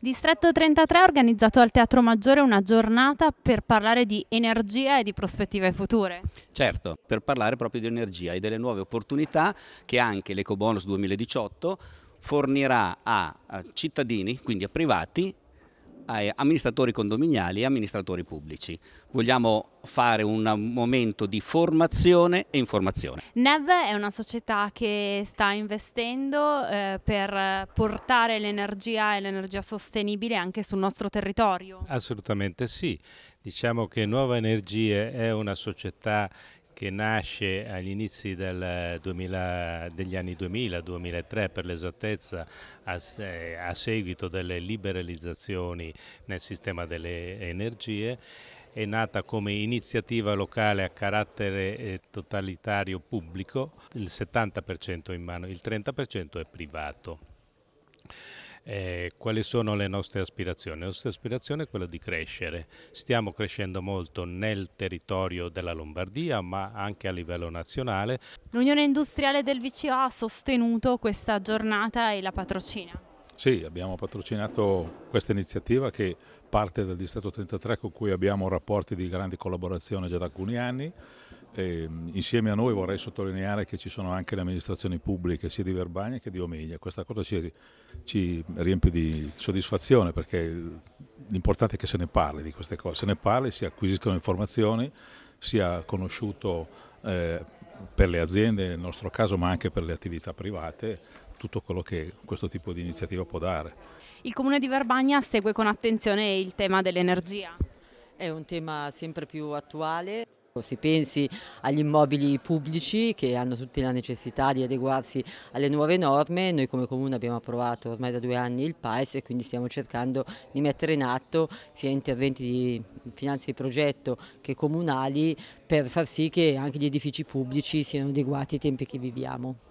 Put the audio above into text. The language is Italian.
Distretto 33 ha organizzato al Teatro Maggiore una giornata per parlare di energia e di prospettive future. Certo, per parlare proprio di energia e delle nuove opportunità che anche l'Ecobonus 2018 fornirà a cittadini, quindi a privati, eh, amministratori condominiali e amministratori pubblici. Vogliamo fare un momento di formazione e informazione. NEV è una società che sta investendo eh, per portare l'energia e l'energia sostenibile anche sul nostro territorio. Assolutamente sì. Diciamo che Nuova Energie è una società che nasce agli inizi 2000, degli anni 2000-2003 per l'esattezza a, eh, a seguito delle liberalizzazioni nel sistema delle energie è nata come iniziativa locale a carattere eh, totalitario pubblico, il 70% in mano, il 30% è privato. Eh, quali sono le nostre aspirazioni? La nostra aspirazione è quella di crescere. Stiamo crescendo molto nel territorio della Lombardia, ma anche a livello nazionale. L'Unione Industriale del VCO ha sostenuto questa giornata e la patrocina. Sì, abbiamo patrocinato questa iniziativa che parte dal Distretto 33 con cui abbiamo rapporti di grande collaborazione già da alcuni anni e, ehm, insieme a noi vorrei sottolineare che ci sono anche le amministrazioni pubbliche sia di Verbania che di Omeglia. Questa cosa ci, ci riempie di soddisfazione perché l'importante è che se ne parli di queste cose, se ne parli, si acquisiscono informazioni, sia conosciuto eh, per le aziende, nel nostro caso, ma anche per le attività private, tutto quello che questo tipo di iniziativa può dare. Il Comune di Verbania segue con attenzione il tema dell'energia. È un tema sempre più attuale. Ecco, si pensi agli immobili pubblici che hanno tutti la necessità di adeguarsi alle nuove norme, noi come Comune abbiamo approvato ormai da due anni il PAES e quindi stiamo cercando di mettere in atto sia interventi di finanza di progetto che comunali per far sì che anche gli edifici pubblici siano adeguati ai tempi che viviamo.